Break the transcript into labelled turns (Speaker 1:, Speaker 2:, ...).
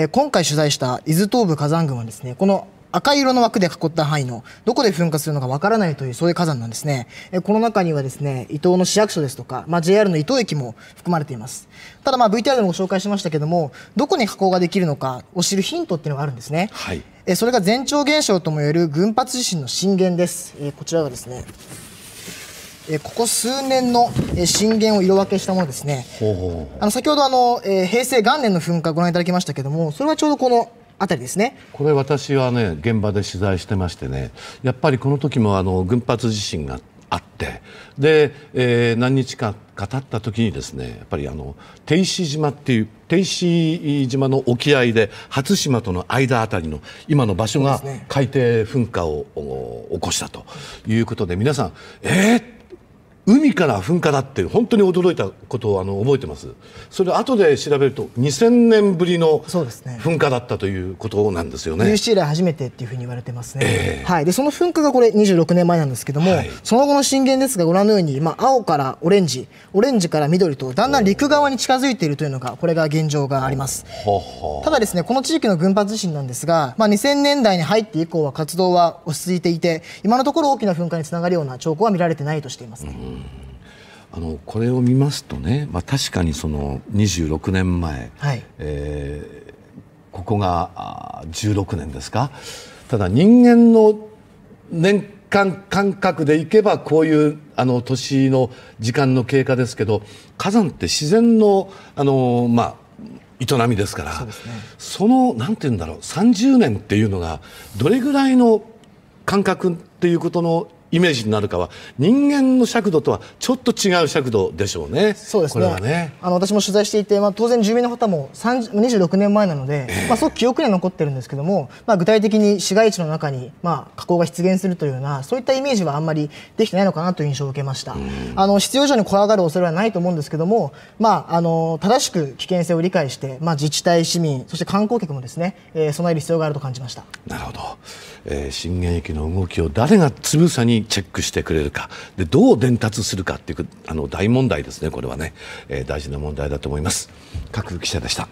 Speaker 1: えー、今回取材した伊豆東部火山群はですねこの赤色の枠で囲った範囲のどこで噴火するのかわからないというそういう火山なんですね。この中にはですね、伊東の市役所ですとか、まあ、JR の伊東駅も含まれています。ただまあ VTR でもご紹介しましたけども、どこに火口ができるのかを知るヒントっていうのがあるんですね。はい、それが前兆現象ともいえる群発地震の震源です。こちらはですね、えここ数年の、え震源を色分けしたものですね。あの先ほどあの、え平成元年の噴火ご覧いただきましたけども、それはちょうどこの辺りですね。
Speaker 2: これ私はね現場で取材してましてね、やっぱりこの時もあの群発地震があってで、えー、何日か経った時にですねやっぱりあの天使島っていう天使島の沖合で初島との間あたりの今の場所が海底噴火を起こしたということで皆さんえー海から噴火だって本当に驚いたことをあの覚えてますそれ後で調べると2000年ぶりの噴火だったということなんですよねニュ
Speaker 1: ー以来初めてっていうふうに言われてますね、えー、はい、でその噴火がこれ26年前なんですけども、はい、その後の震源ですがご覧のように、まあ、青からオレンジオレンジから緑とだんだん陸側に近づいているというのがこれが現状がありますただですねこの地域の群発地震なんですが、まあ、2000年代に入って以降は活動は落ち着いていて今のところ大きな噴火につながるような兆候は見られてないとしていますね、うん
Speaker 2: あのこれを見ますとね、まあ、確かにその26年前、はいえー、ここが16年ですかただ人間の年間感覚でいけばこういうあの年の時間の経過ですけど火山って自然のあの、まあ、営みですからそ、ね,、のなんて言うんだろう30年っていうのがどれぐらいの感覚っていうことのイメージになるかは人間の尺度とはちょっと違う尺度でしょうね。そうですね。ね
Speaker 1: あの私も取材していて、まあ当然住民の方も26年前なので、えー、まあすごく記憶には残ってるんですけども、まあ具体的に市街地の中にまあ火口が出現するというようなそういったイメージはあんまりできてないのかなという印象を受けました。あの必要以上に怖がる恐れはないと思うんですけども、まああの正しく危険性を理解して、まあ自治体市民そして観光客もですね、えー、備える必要があると感じました。な
Speaker 2: るほど。えー、震源域の動きを誰がつぶさにチェックしてくれるかでどう伝達するかっていうあの大問題ですね
Speaker 1: これはね、えー、大事な問題だと思います各記者でした。